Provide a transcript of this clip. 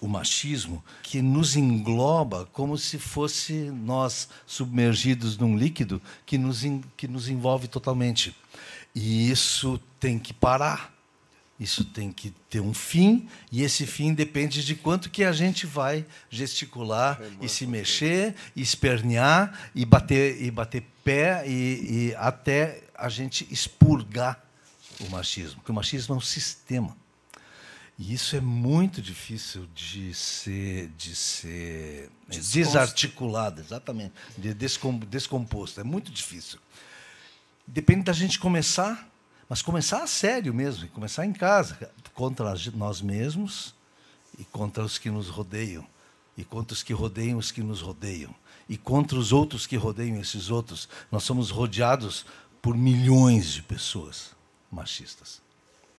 o machismo que nos engloba como se fosse nós submergidos num líquido que nos, que nos envolve totalmente. E isso tem que parar. Isso tem que ter um fim, e esse fim depende de quanto que a gente vai gesticular é e se mexer, e espernear, e bater, e bater pé, e, e até a gente expurgar o machismo. Porque o machismo é um sistema. E isso é muito difícil de ser, de ser é, desarticulado, exatamente, de descom, descomposto. É muito difícil. Depende da gente começar, mas começar a sério mesmo, começar em casa, contra nós mesmos e contra os que nos rodeiam, e contra os que rodeiam os que nos rodeiam, e contra os outros que rodeiam esses outros. Nós somos rodeados por milhões de pessoas machistas.